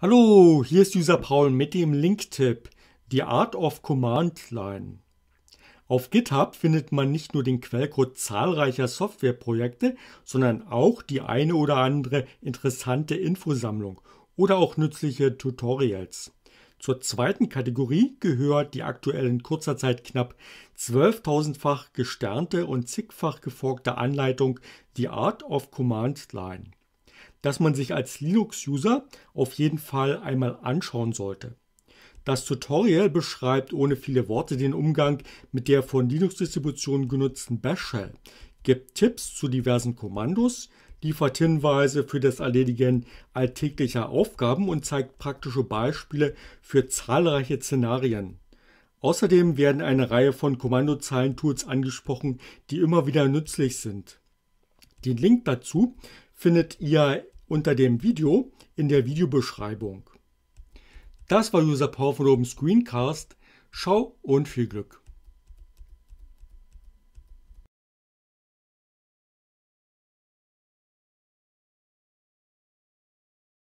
Hallo, hier ist User Paul mit dem Link-Tipp, The Art of Command Line. Auf GitHub findet man nicht nur den Quellcode zahlreicher Softwareprojekte, sondern auch die eine oder andere interessante Infosammlung oder auch nützliche Tutorials. Zur zweiten Kategorie gehört die aktuell in kurzer Zeit knapp 12.000-fach gesternte und zigfach geforgte Anleitung The Art of Command Line das man sich als Linux-User auf jeden Fall einmal anschauen sollte. Das Tutorial beschreibt ohne viele Worte den Umgang mit der von Linux-Distributionen genutzten Bash-Shell, gibt Tipps zu diversen Kommandos, liefert Hinweise für das Erledigen alltäglicher Aufgaben und zeigt praktische Beispiele für zahlreiche Szenarien. Außerdem werden eine Reihe von Kommandozeilentools angesprochen, die immer wieder nützlich sind. Den Link dazu findet ihr unter dem Video in der Videobeschreibung. Das war User Power von Oben Screencast. Schau und viel Glück!